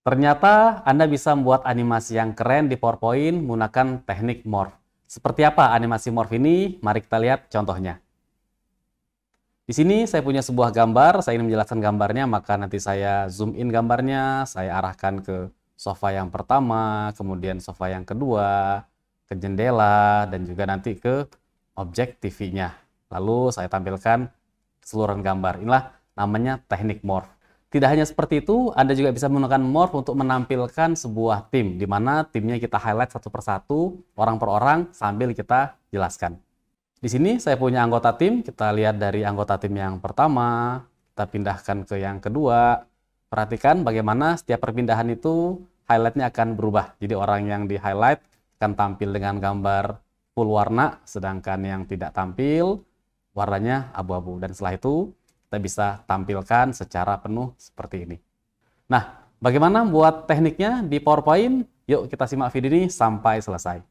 Ternyata Anda bisa membuat animasi yang keren di PowerPoint menggunakan teknik morph. Seperti apa animasi morph ini? Mari kita lihat contohnya. Di sini saya punya sebuah gambar, saya ingin menjelaskan gambarnya, maka nanti saya zoom in gambarnya, saya arahkan ke sofa yang pertama, kemudian sofa yang kedua, ke jendela, dan juga nanti ke objek TV-nya. Lalu saya tampilkan seluruh gambar. Inilah namanya teknik morph. Tidak hanya seperti itu, Anda juga bisa menggunakan Morph untuk menampilkan sebuah tim, di mana timnya kita highlight satu persatu, orang per orang, sambil kita jelaskan. Di sini saya punya anggota tim, kita lihat dari anggota tim yang pertama, kita pindahkan ke yang kedua. Perhatikan bagaimana setiap perpindahan itu highlightnya akan berubah. Jadi orang yang di-highlight akan tampil dengan gambar full warna, sedangkan yang tidak tampil warnanya abu-abu. Dan setelah itu kita bisa tampilkan secara penuh seperti ini. Nah, bagaimana buat tekniknya di PowerPoint? Yuk kita simak video ini sampai selesai.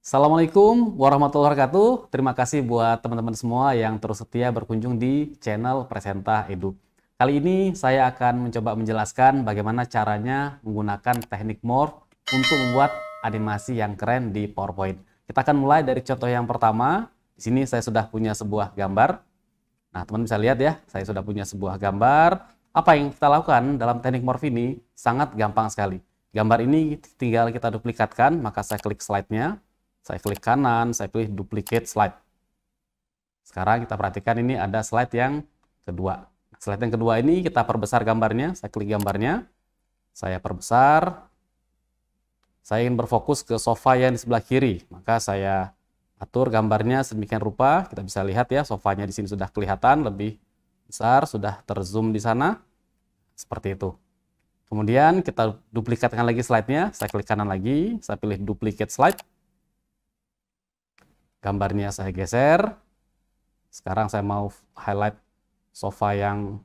Assalamualaikum warahmatullahi wabarakatuh. Terima kasih buat teman-teman semua yang terus setia berkunjung di channel Presenta Edu. Kali ini saya akan mencoba menjelaskan bagaimana caranya menggunakan teknik morph untuk membuat animasi yang keren di PowerPoint. Kita akan mulai dari contoh yang pertama. Di sini saya sudah punya sebuah gambar. Nah, teman bisa lihat ya, saya sudah punya sebuah gambar. Apa yang kita lakukan dalam teknik morph ini sangat gampang sekali. Gambar ini tinggal kita duplikatkan, maka saya klik slide-nya. Saya klik kanan, saya klik duplicate slide. Sekarang kita perhatikan ini ada slide yang kedua. Slide yang kedua ini kita perbesar gambarnya. Saya klik gambarnya. Saya perbesar saya ingin berfokus ke sofa yang di sebelah kiri, maka saya atur gambarnya sedemikian rupa. Kita bisa lihat ya, sofanya di sini sudah kelihatan lebih besar, sudah terzoom di sana. Seperti itu. Kemudian kita duplikatkan lagi slide-nya. Saya klik kanan lagi, saya pilih duplicate slide. Gambarnya saya geser. Sekarang saya mau highlight sofa yang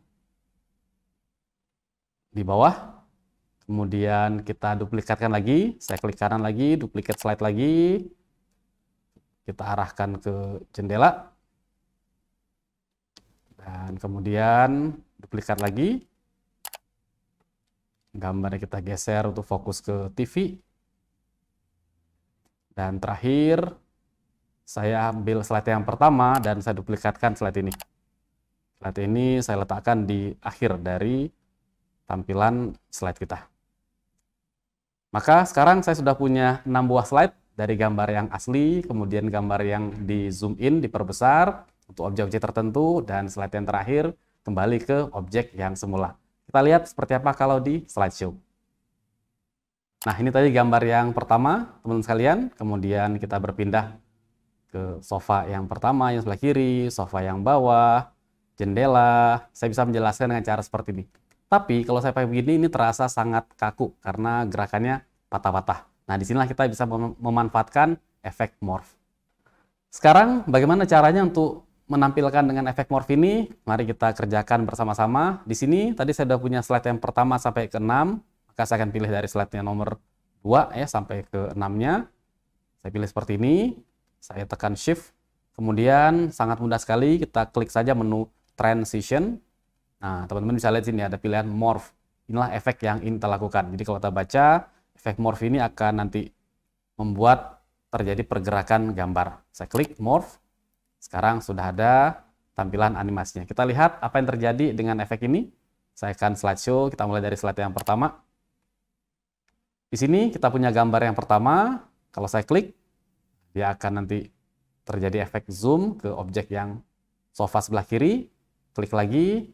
di bawah. Kemudian kita duplikatkan lagi, saya klik kanan lagi, duplikat slide lagi. Kita arahkan ke jendela. Dan kemudian duplikat lagi. Gambarnya kita geser untuk fokus ke TV. Dan terakhir, saya ambil slide yang pertama dan saya duplikatkan slide ini. Slide ini saya letakkan di akhir dari tampilan slide kita. Maka sekarang saya sudah punya 6 buah slide dari gambar yang asli, kemudian gambar yang di zoom in, diperbesar untuk objek-objek tertentu, dan slide yang terakhir kembali ke objek yang semula. Kita lihat seperti apa kalau di slideshow. Nah, ini tadi gambar yang pertama, teman-teman sekalian. Kemudian kita berpindah ke sofa yang pertama, yang sebelah kiri, sofa yang bawah, jendela. Saya bisa menjelaskan dengan cara seperti ini. Tapi kalau saya pakai begini ini terasa sangat kaku karena gerakannya patah-patah. Nah, disinilah kita bisa mem memanfaatkan efek morph. Sekarang bagaimana caranya untuk menampilkan dengan efek morph ini? Mari kita kerjakan bersama-sama. Di sini tadi saya sudah punya slide yang pertama sampai ke 6, maka saya akan pilih dari slide yang nomor 2 ya sampai ke 6-nya. Saya pilih seperti ini, saya tekan shift, kemudian sangat mudah sekali kita klik saja menu transition Nah, teman-teman bisa lihat sini ada pilihan morph. Inilah efek yang ingin kita lakukan. Jadi kalau kita baca, efek morph ini akan nanti membuat terjadi pergerakan gambar. Saya klik morph. Sekarang sudah ada tampilan animasinya. Kita lihat apa yang terjadi dengan efek ini. Saya akan slideshow. Kita mulai dari slide yang pertama. Di sini kita punya gambar yang pertama. Kalau saya klik, dia akan nanti terjadi efek zoom ke objek yang sofa sebelah kiri. Klik lagi,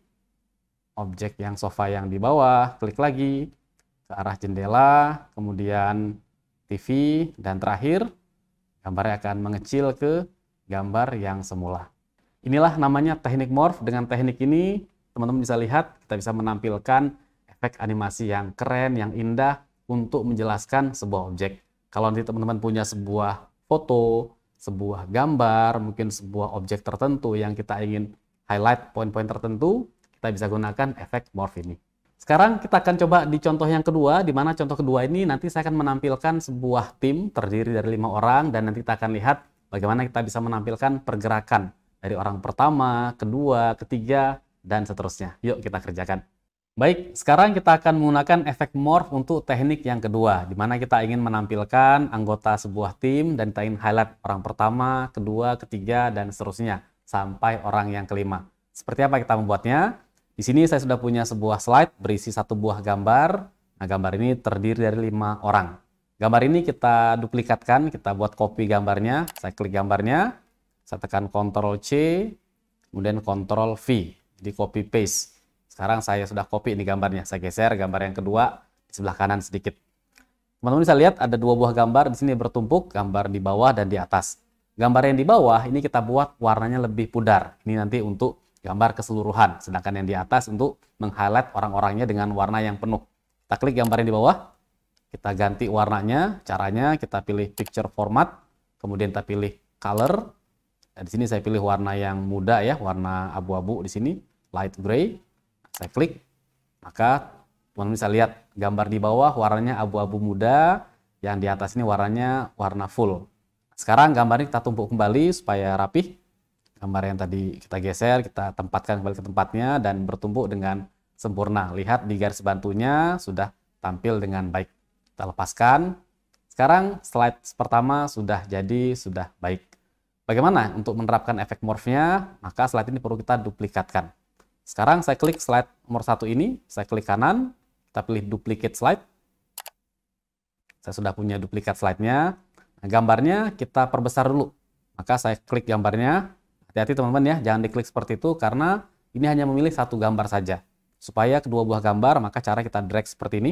objek yang sofa yang di bawah, klik lagi ke arah jendela, kemudian TV, dan terakhir gambarnya akan mengecil ke gambar yang semula. Inilah namanya teknik morph. Dengan teknik ini, teman-teman bisa lihat, kita bisa menampilkan efek animasi yang keren, yang indah untuk menjelaskan sebuah objek. Kalau nanti teman-teman punya sebuah foto, sebuah gambar, mungkin sebuah objek tertentu yang kita ingin highlight poin-poin tertentu, kita bisa gunakan efek morph ini. Sekarang kita akan coba di contoh yang kedua, di mana contoh kedua ini nanti saya akan menampilkan sebuah tim terdiri dari lima orang dan nanti kita akan lihat bagaimana kita bisa menampilkan pergerakan dari orang pertama, kedua, ketiga, dan seterusnya. Yuk kita kerjakan. Baik, sekarang kita akan menggunakan efek morph untuk teknik yang kedua, di mana kita ingin menampilkan anggota sebuah tim dan kita ingin highlight orang pertama, kedua, ketiga, dan seterusnya, sampai orang yang kelima. Seperti apa kita membuatnya? Di sini saya sudah punya sebuah slide berisi satu buah gambar. Nah, gambar ini terdiri dari lima orang. Gambar ini kita duplikatkan, kita buat copy gambarnya. Saya klik gambarnya, saya tekan Ctrl C, kemudian Ctrl V, jadi copy paste. Sekarang saya sudah copy ini gambarnya. Saya geser gambar yang kedua di sebelah kanan sedikit. Teman-teman bisa lihat ada dua buah gambar di sini bertumpuk, gambar di bawah dan di atas. Gambar yang di bawah ini kita buat warnanya lebih pudar. Ini nanti untuk gambar keseluruhan. Sedangkan yang di atas untuk meng-highlight orang-orangnya dengan warna yang penuh. Kita klik gambar yang di bawah, kita ganti warnanya, caranya kita pilih picture format, kemudian kita pilih color. Nah, di sini saya pilih warna yang muda ya, warna abu-abu di sini, light gray. Saya klik, maka teman-teman bisa lihat gambar di bawah warnanya abu-abu muda, yang di atas ini warnanya warna full. Sekarang gambarnya kita tumpuk kembali supaya rapih gambar yang tadi kita geser, kita tempatkan kembali ke tempatnya dan bertumpuk dengan sempurna. Lihat di garis bantunya sudah tampil dengan baik. Kita lepaskan. Sekarang slide pertama sudah jadi, sudah baik. Bagaimana untuk menerapkan efek morphnya? Maka slide ini perlu kita duplikatkan. Sekarang saya klik slide nomor satu ini, saya klik kanan, kita pilih duplicate slide. Saya sudah punya duplikat slide-nya. Nah, gambarnya kita perbesar dulu. Maka saya klik gambarnya, Hati-hati teman-teman ya, jangan diklik seperti itu karena ini hanya memilih satu gambar saja. Supaya kedua buah gambar, maka cara kita drag seperti ini,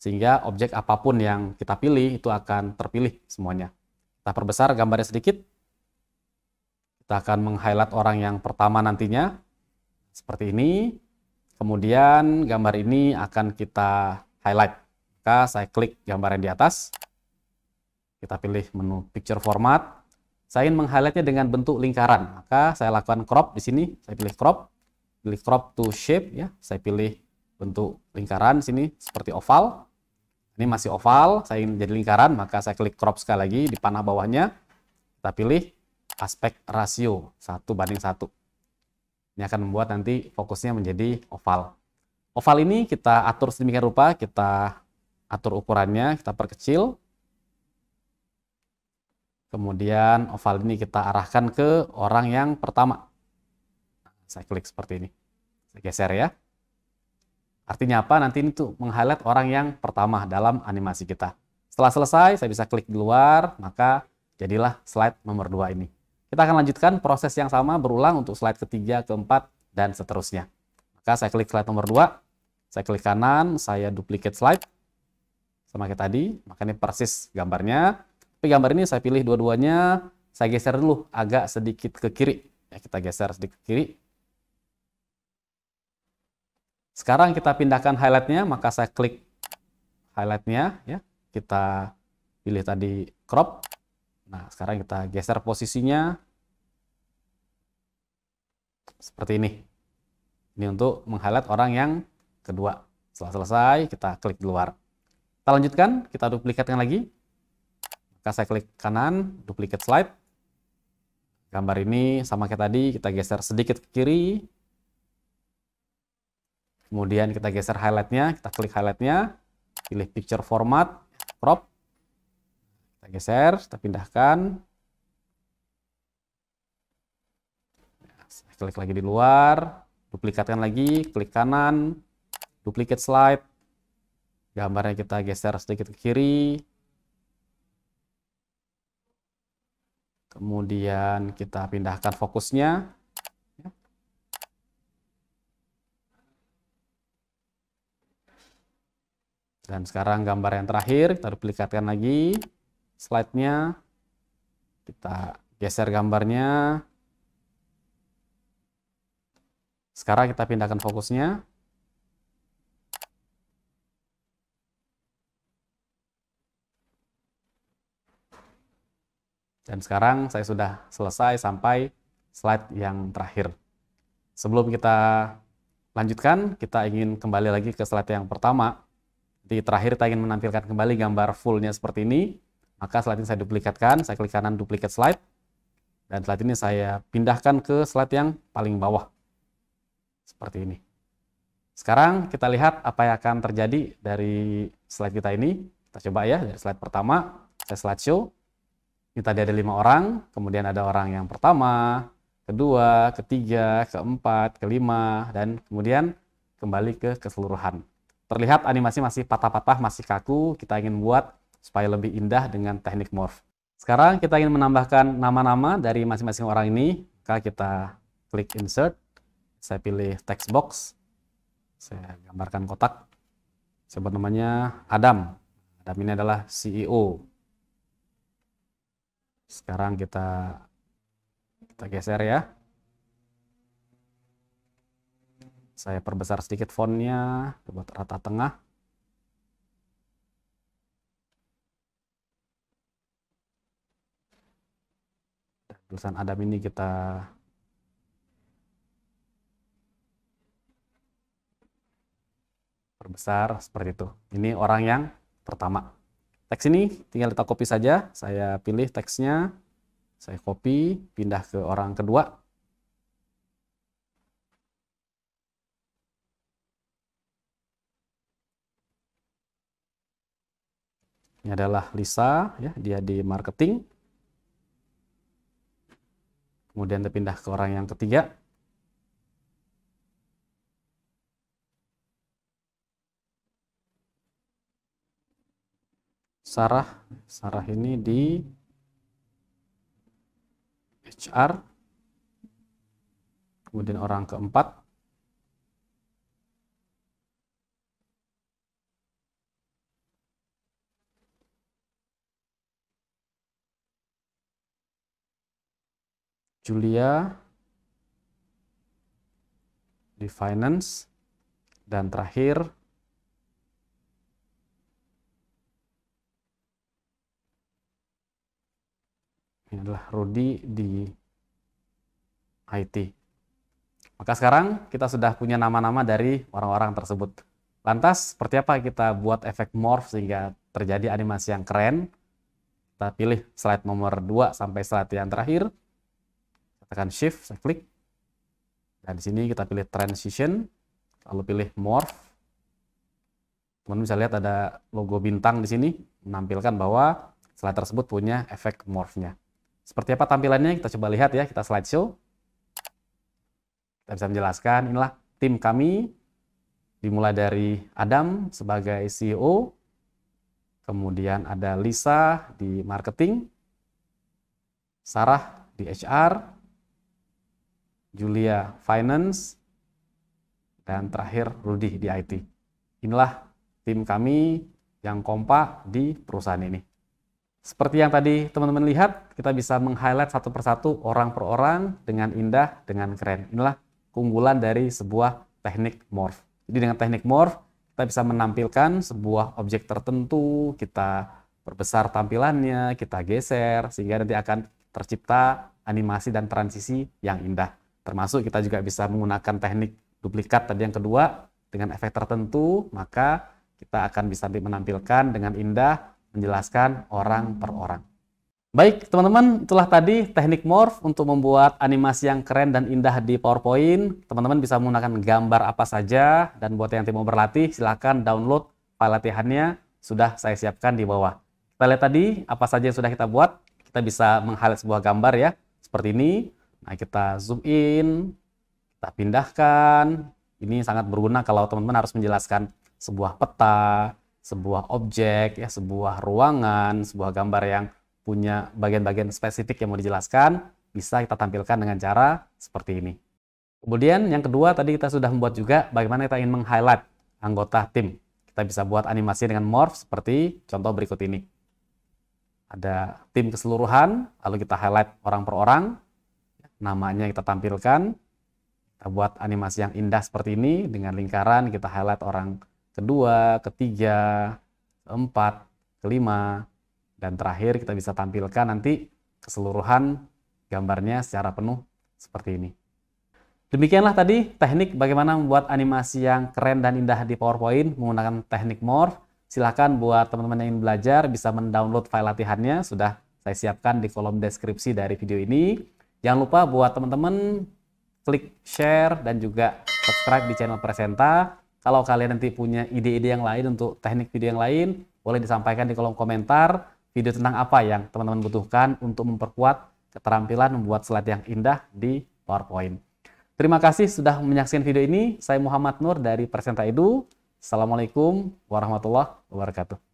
sehingga objek apapun yang kita pilih itu akan terpilih semuanya. Kita perbesar gambarnya sedikit, kita akan meng-highlight orang yang pertama nantinya, seperti ini, kemudian gambar ini akan kita highlight. Maka saya klik gambar yang di atas, kita pilih menu picture format, saya ingin meng dengan bentuk lingkaran. Maka saya lakukan crop di sini. Saya pilih crop. Pilih crop to shape. ya. Saya pilih bentuk lingkaran di sini seperti oval. Ini masih oval. Saya ingin jadi lingkaran. Maka saya klik crop sekali lagi di panah bawahnya. Kita pilih aspek rasio. satu banding satu. Ini akan membuat nanti fokusnya menjadi oval. Oval ini kita atur sedemikian rupa. Kita atur ukurannya. Kita perkecil Kemudian oval ini kita arahkan ke orang yang pertama. Saya klik seperti ini. Saya geser ya. Artinya apa? Nanti ini tuh meng-highlight orang yang pertama dalam animasi kita. Setelah selesai, saya bisa klik di luar, maka jadilah slide nomor 2 ini. Kita akan lanjutkan proses yang sama berulang untuk slide ketiga, keempat, dan seterusnya. Maka saya klik slide nomor 2, saya klik kanan, saya duplicate slide, sama kayak tadi, Makanya persis gambarnya. Tapi gambar ini saya pilih dua-duanya, saya geser dulu agak sedikit ke kiri. Ya, kita geser sedikit ke kiri. Sekarang kita pindahkan highlightnya, maka saya klik highlightnya, ya. Kita pilih tadi crop. Nah, sekarang kita geser posisinya seperti ini. Ini untuk meng-highlight orang yang kedua. Setelah selesai, kita klik di luar. Kita lanjutkan, kita duplikatkan lagi. Kita saya klik kanan, duplicate slide. Gambar ini sama kayak tadi, kita geser sedikit ke kiri. Kemudian kita geser highlightnya, kita klik highlightnya, pilih picture format, crop. Kita geser, kita pindahkan. Saya klik lagi di luar, duplikatkan lagi, klik kanan, duplicate slide. Gambarnya kita geser sedikit ke kiri, Kemudian kita pindahkan fokusnya. Dan sekarang gambar yang terakhir, kita duplikatkan lagi slide-nya. Kita geser gambarnya. Sekarang kita pindahkan fokusnya. Dan sekarang saya sudah selesai sampai slide yang terakhir. Sebelum kita lanjutkan, kita ingin kembali lagi ke slide yang pertama. Di terakhir kita ingin menampilkan kembali gambar fullnya seperti ini. Maka slide ini saya duplikatkan, saya klik kanan duplikat slide. Dan slide ini saya pindahkan ke slide yang paling bawah. Seperti ini. Sekarang kita lihat apa yang akan terjadi dari slide kita ini. Kita coba ya, dari slide pertama, saya slide show. Ini tadi ada lima orang, kemudian ada orang yang pertama, kedua, ketiga, keempat, kelima, dan kemudian kembali ke keseluruhan. Terlihat animasi masih patah-patah, masih kaku, kita ingin buat supaya lebih indah dengan teknik morph. Sekarang kita ingin menambahkan nama-nama dari masing-masing orang ini, maka kita klik insert, saya pilih text box, saya gambarkan kotak, saya namanya Adam. Adam ini adalah CEO sekarang kita kita geser ya. Saya perbesar sedikit fontnya, buat rata tengah. dan tulisan Adam ini kita perbesar seperti itu. Ini orang yang pertama. Teks ini tinggal kita copy saja. Saya pilih teksnya, saya copy, pindah ke orang kedua. Ini adalah Lisa, ya, dia di marketing. Kemudian kita pindah ke orang yang ketiga. sarah sarah ini di HR kemudian orang keempat Julia di finance dan terakhir ini adalah Rudi di IT. Maka sekarang kita sudah punya nama-nama dari orang-orang tersebut. Lantas seperti apa kita buat efek morph sehingga terjadi animasi yang keren? Kita pilih slide nomor 2 sampai slide yang terakhir. Kita Tekan shift, saya klik. Dan di sini kita pilih transition, lalu pilih morph. Teman bisa lihat ada logo bintang di sini menampilkan bahwa slide tersebut punya efek morph-nya. Seperti apa tampilannya? Kita coba lihat ya, kita slide show Kita bisa menjelaskan, inilah tim kami. Dimulai dari Adam sebagai CEO, kemudian ada Lisa di marketing, Sarah di HR, Julia Finance, dan terakhir Rudi di IT. Inilah tim kami yang kompak di perusahaan ini. Seperti yang tadi teman-teman lihat, kita bisa meng-highlight satu persatu orang per orang dengan indah, dengan keren. Inilah keunggulan dari sebuah teknik morph. Jadi dengan teknik morph, kita bisa menampilkan sebuah objek tertentu, kita perbesar tampilannya, kita geser, sehingga nanti akan tercipta animasi dan transisi yang indah. Termasuk kita juga bisa menggunakan teknik duplikat tadi yang kedua, dengan efek tertentu, maka kita akan bisa menampilkan dengan indah menjelaskan orang per orang. Baik, teman-teman, itulah tadi teknik morph untuk membuat animasi yang keren dan indah di PowerPoint. Teman-teman bisa menggunakan gambar apa saja, dan buat yang mau berlatih, silahkan download file latihannya, sudah saya siapkan di bawah. Kita lihat tadi, apa saja yang sudah kita buat. Kita bisa meng-highlight sebuah gambar ya, seperti ini. Nah, kita zoom in, kita pindahkan. Ini sangat berguna kalau teman-teman harus menjelaskan sebuah peta, sebuah objek, ya sebuah ruangan, sebuah gambar yang punya bagian-bagian spesifik yang mau dijelaskan, bisa kita tampilkan dengan cara seperti ini. Kemudian yang kedua tadi kita sudah membuat juga bagaimana kita ingin meng-highlight anggota tim. Kita bisa buat animasi dengan morph seperti contoh berikut ini. Ada tim keseluruhan, lalu kita highlight orang per orang, namanya kita tampilkan. Kita buat animasi yang indah seperti ini dengan lingkaran kita highlight orang kedua, ketiga, keempat, kelima, dan terakhir kita bisa tampilkan nanti keseluruhan gambarnya secara penuh seperti ini. Demikianlah tadi teknik bagaimana membuat animasi yang keren dan indah di PowerPoint menggunakan teknik morph. Silahkan buat teman-teman yang ingin belajar bisa mendownload file latihannya. Sudah saya siapkan di kolom deskripsi dari video ini. Jangan lupa buat teman-teman klik share dan juga subscribe di channel Presenta kalau kalian nanti punya ide-ide yang lain untuk teknik video yang lain, boleh disampaikan di kolom komentar video tentang apa yang teman-teman butuhkan untuk memperkuat keterampilan membuat slide yang indah di PowerPoint. Terima kasih sudah menyaksikan video ini. Saya Muhammad Nur dari Presenta Edu. Assalamualaikum warahmatullahi wabarakatuh.